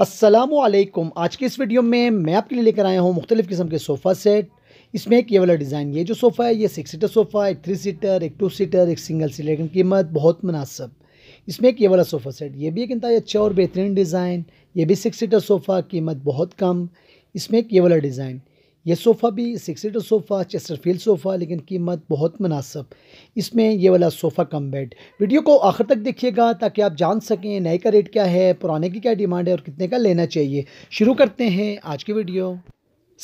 असलम आज के इस वीडियो में मैं आपके लिए लेकर आया हूँ मुख्तलिफ़ किस्म के सोफ़ा सेट इसमें एक ये वाला डिज़ाइन ये जो सोफ़ा है ये सिक्स सीटर सोफ़ा एक थ्री सीटर एक टू सीटर एक सिंगल सीटर लेकिन कीमत बहुत मुनासब इसमें एक ये वाला सोफ़ा सेट ये भी एक इंतहा अच्छा और बेहतरीन डिज़ाइन ये भी सिक्स सीटर सोफ़ा कीमत बहुत कम इसमें एक ये वाला डिज़ाइन ये सोफ़ा भी six seater sofa chesterfield sofa लेकिन कीमत बहुत मुनासब इसमें ये वाला सोफ़ा कम बेड वीडियो को आखिर तक देखिएगा ताकि आप जान सकें नए का रेट क्या है पुराने की क्या डिमांड है और कितने का लेना चाहिए शुरू करते हैं आज की वीडियो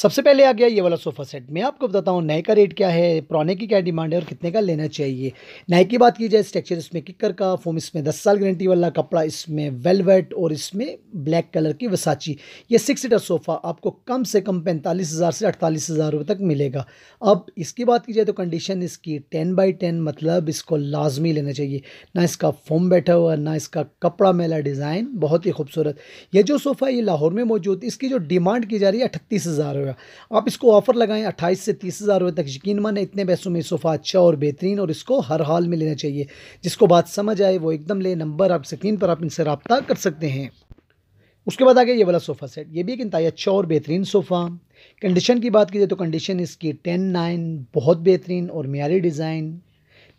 सबसे पहले आ गया ये वाला सोफ़ा सेट मैं आपको बताता हूँ नए का रेट क्या है पुराने की क्या डिमांड है और कितने का लेना चाहिए नए की बात की जाए स्ट्रक्चर इसमें किकर का फोम इसमें दस साल गारंटी वाला कपड़ा इसमें वेलवेट और इसमें ब्लैक कलर की वसाची ये सिक्स सीटर सोफ़ा आपको कम से कम पैंतालीस हज़ार से अड़तालीस हज़ार रुपये तक मिलेगा अब इसकी बात की जाए तो कंडीशन इसकी टेन बाई टेन मतलब इसको लाजमी लेना चाहिए ना इसका फोम बैठा हुआ ना इसका कपड़ा मेला डिज़ाइन बहुत ही खूबसूरत यह जो सोफ़ा ये लाहौर में मौजूद इसकी जो डिमांड की जा रही है अठतीस हज़ार होगा आप इसको ऑफ़र लगाएं अट्ठाईस से तीस हज़ार रुपये तक यकीन मन है इतने पैसों में सोफ़ा अच्छा और बेहतरीन और इसको हर हाल में लेना चाहिए जिसको बात समझ आए वो एकदम ले नंबर आप स्क्रीन पर आप इनसे रबता कर सकते हैं उसके बाद आ गया ये वाला सोफ़ा सेट ये भी एक इंतहा अच्छा और बेहतरीन सोफ़ा कंडीशन की बात की जाए तो कंडीशन इसकी टेन नाइन बहुत बेहतरीन और मीरी डिज़ाइन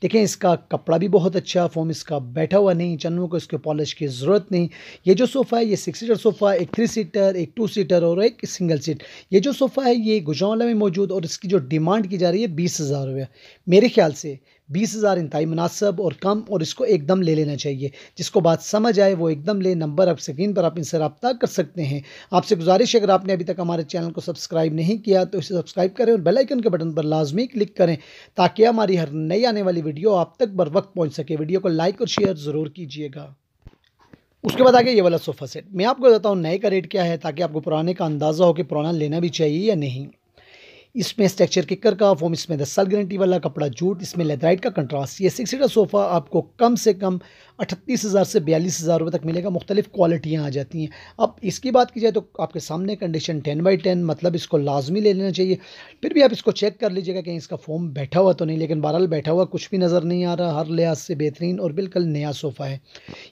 देखें इसका कपड़ा भी बहुत अच्छा फोम इसका बैठा हुआ नहीं चन्नों को इसके पॉलिश की ज़रूरत नहीं ये जो सोफ़ा है ये सिक्स सीटर सोफ़ा एक थ्री सीटर एक टू सीटर और एक सिंगल सीट ये जो सोफ़ा है ये गुजरावाला में मौजूद और इसकी जो डिमांड की जा रही है बीस हज़ार रुपया मेरे ख्याल से बीस हज़ार इंतई मुनासब और कम और इसको एकदम ले लेना चाहिए जिसको बात समझ आए वो एकदम ले नंबर आप स्क्रीन पर आप इनसे रबता कर सकते हैं आपसे गुजारिश अगर आपने अभी तक हमारे चैनल को सब्सक्राइब नहीं किया तो इसे सब्सक्राइब करें और बेलाइकन के बटन पर लाजमी क्लिक करें ताकि हमारी हर नई आने वाली वीडियो आप तक बर वक्त पहुँच सके वीडियो को लाइक और शेयर ज़रूर कीजिएगा उसके बाद आगे ये वाला सोफ़ा सेट मैं आपको बताता हूँ नए का रेट क्या है ताकि आपको पुराने का अंदाज़ा हो कि पुराना लेना भी चाहिए या नहीं इसमें स्ट्रक्चर किकर का फॉर्म इसमें दस साल गारंटी वाला कपड़ा जूट इसमें लेदराइट का कंट्रास्ट ये सिक्स सीटर सोफ़ा आपको कम से कम अठतीस हज़ार से बयालीस हज़ार रुपये तक मिलेगा मुख्तलिफ क्वालिटियाँ आ जाती हैं अब इसकी बात की जाए तो आपके सामने कंडीशन टेन बाई टेन मतलब इसको लाजमी ले लेना चाहिए फिर भी आप इसको चेक कर लीजिएगा कहीं इसका फॉर्म बैठा हुआ तो नहीं लेकिन बहरहाल बैठा हुआ कुछ भी नज़र नहीं आ रहा हर लिहाज से बेहतरीन और बिल्कुल नया सोफ़ा है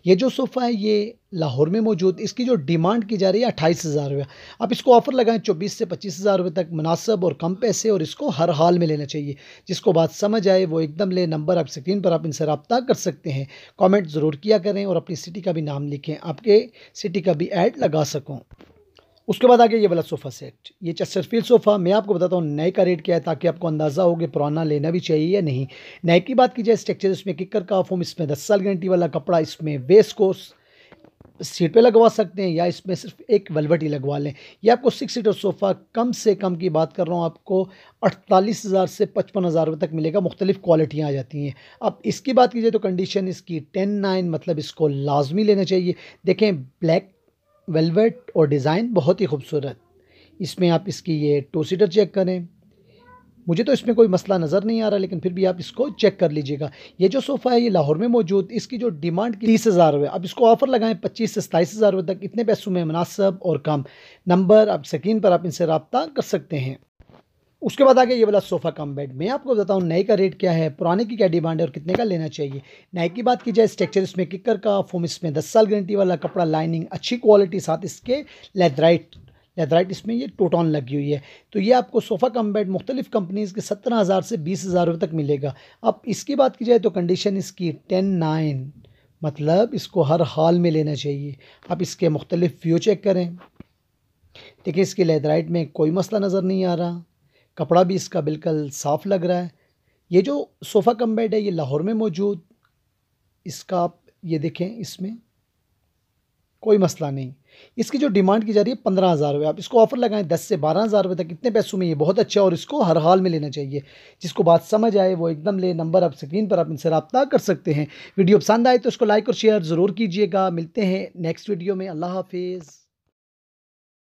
ये जो सोफ़ा है ये लाहौर में मौजूद इसकी जो डिमांड की जा रही है अट्ठाईस हज़ार रुपये आप इसको ऑफ़र लगाएं चौबीस से पच्चीस हज़ार रुपये तक मुनासब और कम पैसे और इसको हर हाल में लेना चाहिए जिसको बात समझ आए वो एकदम ले नंबर आप स्क्रीन पर आप इनसे रबता कर सकते हैं कमेंट ज़रूर किया करें और अपनी सिटी का भी नाम लिखें आपके सिटी का भी एड लगा सकूँ उसके बाद आ गया ये वाला सोफ़ा सेट ये चस्टरफील सोफ़ा मैं आपको बताता हूँ नए का रेट क्या है ताकि आपको अंदाज़ा हो कि पुराना लेना भी चाहिए या नहीं नए की बात की जाए स्ट्रक्चर इसमें किकर का फॉर्म इसमें दस साल गारंटी वाला कपड़ा इसमें वेस्ट कोर्स सीट पे लगवा सकते हैं या इसमें सिर्फ एक वेलवेट ही लगवा लें ये आपको सिक्स सीटर सोफ़ा कम से कम की बात कर रहा हूँ आपको अड़तालीस हज़ार से पचपन हज़ार रुपये तक मिलेगा मुख्तलिफ क्वालिटियाँ आ जाती हैं अब इसकी बात कीजिए तो कंडीशन इसकी टेन नाइन मतलब इसको लाजमी लेना चाहिए देखें ब्लैक वेलवेट और डिज़ाइन बहुत ही खूबसूरत इसमें आप इसकी ये टू सीटर चेक करें मुझे तो इसमें कोई मसला नज़र नहीं आ रहा लेकिन फिर भी आप इसको चेक कर लीजिएगा ये जो सोफ़ा है ये लाहौर में मौजूद इसकी जो डिमांड की तीस हज़ार रुपये अब इसको ऑफ़र लगाएं पच्चीस से सताईस हज़ार रुपये तक इतने पैसों में मुनासब और कम नंबर आप स्क्रीन पर आप इनसे रबता कर सकते हैं उसके बाद आगे ये वाला सोफ़ा कम बेड मैं आपको बताता हूँ का रेट क्या है पुराने की क्या डिमांड है और कितने का लेना चाहिए नई की बात की जाए स्ट्रक्चर इसमें किकर का फोम इसमें दस साल गारंटी वाला कपड़ा लाइनिंग अच्छी क्वालिटी साथ इसके लेदराइट लेदराइट इसमें ये टोटॉन लगी हुई है तो ये आपको सोफ़ा कम बेड मुख्तलिफ कंपनीज़ के सत्रह हज़ार से बीस हज़ार रुपये तक मिलेगा अब इसकी बात की जाए तो कंडीशन इसकी टेन नाइन मतलब इसको हर हाल में लेना चाहिए आप इसके मुख्तलिफ व्यू चेक करें देखिए इसके लेदराइट में कोई मसला नज़र नहीं आ रहा कपड़ा भी इसका बिल्कुल साफ़ लग रहा है ये जो सोफ़ा कम बेड है ये लाहौर में मौजूद इसका आप ये देखें इसमें कोई मसला नहीं इसकी जो डिमांड की जा रही है पंद्रह हज़ार रुपये आप इसको ऑफर लगाएं दस से बारह हज़ार रुपये तक इतने पैसों में ये बहुत अच्छा और इसको हर हाल में लेना चाहिए जिसको बात समझ आए वो एकदम ले नंबर आप स्क्रीन पर आप इनसे रबता कर सकते हैं वीडियो पसंद आए तो इसको लाइक और शेयर ज़रूर कीजिएगा मिलते हैं नेक्स्ट वीडियो में अल्लाह हाफिज़